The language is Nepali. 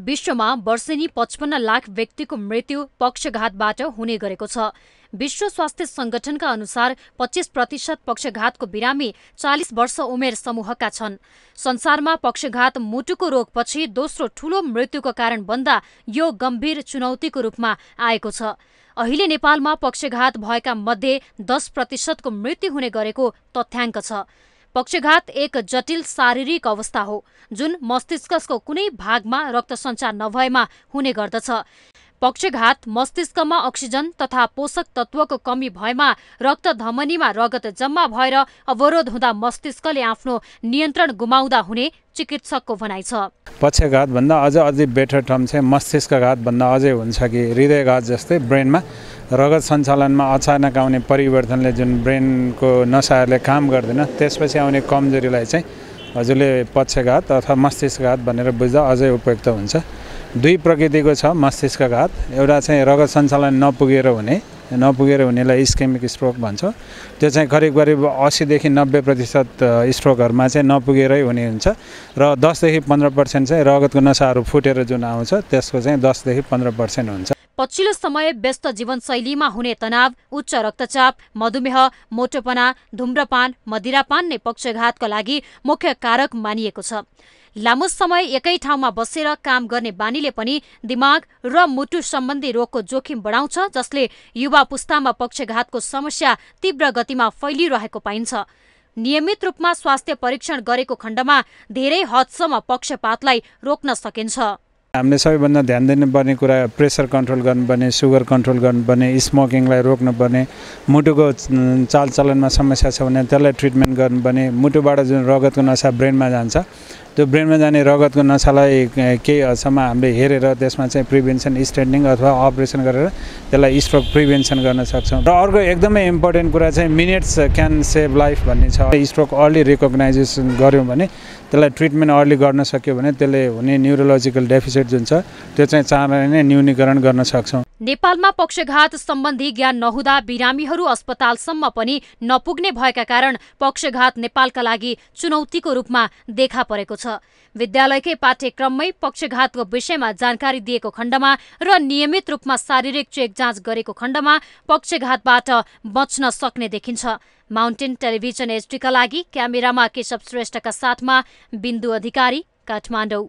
विश्वमा वर्षेनी पचपन्न लाख व्यक्तिको मृत्यु पक्षघातबाट हुने गरेको छ विश्व स्वास्थ्य संगठनका अनुसार पच्चिस प्रतिशत पक्षघातको बिरामी चालिस वर्ष उमेर समूहका छन् संसारमा पक्षघात मुटुको रोगपछि दोस्रो ठूलो मृत्युको कारण बन्दा यो गम्भीर चुनौतीको रूपमा आएको छ अहिले नेपालमा पक्षघात भएका मध्ये दस प्रतिशतको मृत्यु हुने गरेको तथ्याङ्क छ पक्षघात एक जटिल शारीरिक अवस्था हो जुन मस्तिष्कको कुनै भागमा रक्त सञ्चार नभएमा हुने गर्दछ पक्षघात मस्तिष्कमा अक्सिजन तथा पोषक तत्वको कमी भएमा रक्त धमनीमा रगत जम्मा भएर अवरोध हुँदा मस्तिष्कले आफ्नो नियन्त्रण गुमाउँदा हुने चिकित्सकको भनाइ छ पक्षघातभन्दा अझ अझै बेटर टर्म चाहिँ मस्तिष्कघातभन्दा अझै हुन्छ कि हृदयघात जस्तै ब्रेनमा रगत सञ्चालनमा अचानक आउने परिवर्तनले जुन ब्रेनको नसाहरूले काम गर्दैन त्यसपछि आउने कमजोरीलाई चाहिँ हजुरले पक्षघात अथवा मस्तिष्कघात भनेर बुझ्दा अझै उपयुक्त हुन्छ दुई प्रकृतिको छ मस्तिष्कघात एउटा चाहिँ रगत सञ्चालन नपुगेर हुने नपुगेर हुनेलाई इस्केमिक स्ट्रोक भन्छ त्यो चाहिँ करिब करिब असीदेखि नब्बे प्रतिशत स्ट्रोकहरूमा चाहिँ नपुगेरै हुने हुन्छ र दसदेखि पन्ध्र पर्सेन्ट चाहिँ रगतको नसाहरू फुटेर जुन आउँछ त्यसको चाहिँ दसदेखि पन्ध्र पर्सेन्ट हुन्छ पछिल्लो समय व्यस्त जीवनशैलीमा हुने तनाव उच्च रक्तचाप मधुमेह मोटोपना धुम्रपान मदिरापान नै पक्षघातका लागि मुख्य कारक मानिएको छ लामो समय एकै ठाउँमा बसेर काम गर्ने बानीले पनि दिमाग र मुटु सम्बन्धी रोगको जोखिम बढाउँछ जसले युवा पुस्तामा पक्षघातको समस्या तीव्र गतिमा फैलिरहेको पाइन्छ नियमित रूपमा स्वास्थ्य परीक्षण गरेको खण्डमा धेरै हदसम्म पक्षपातलाई रोक्न सकिन्छ हामीले सबैभन्दा ध्यान दिनुपर्ने कुरा प्रेसर कन्ट्रोल गर्नुपर्ने सुगर कन्ट्रोल गर्नुपर्ने स्मोकिङलाई रोक्नुपर्ने मुटुको चालचलनमा समस्या छ भने त्यसलाई ट्रिटमेन्ट गर्नुपर्ने मुटुबाट जुन रगतको नसा ब्रेनमा जान्छ त्यो ब्रेनमा जाने रगतको नसालाई केही हदसम्म हामीले हेरेर त्यसमा चाहिँ प्रिभेन्सन स्टेन्डिङ अथवा अपरेसन गरेर त्यसलाई स्ट्रोक प्रिभेन्सन गर्न सक्छौँ र अर्को एकदमै इम्पोर्टेन्ट कुरा चाहिँ मिनेट्स क्यान सेभ लाइफ भन्ने छ स्ट्रोक अर्ली रिकग्नाइजेसन गऱ्यौँ भने त्यसलाई ट्रिटमेन्ट अर्ली गर्न सक्यो भने त्यसले हुने न्युरोलोजिकल डेफिसिट जुन छ त्यो चाहिँ चाँडै नै न्यूनीकरण गर्न सक्छौँ नेपालमा पक्षघात सम्बन्धी ज्ञान नहुँदा बिरामीहरू अस्पतालसम्म पनि नपुग्ने भएका कारण पक्षघात नेपालका लागि चुनौतीको रूपमा देखा परेको छ विद्यालयकै पाठ्यक्रममै पक्षघातको विषयमा जानकारी दिएको खण्डमा र नियमित रूपमा शारीरिक चेक जाँच गरेको खण्डमा पक्षघातबाट बच्न सक्ने देखिन्छ माउन्टेन टेलिभिजन एचडीका लागि क्यामेरामा केशव श्रेष्ठका साथमा बिन्दु अधिकारी काठमाडौँ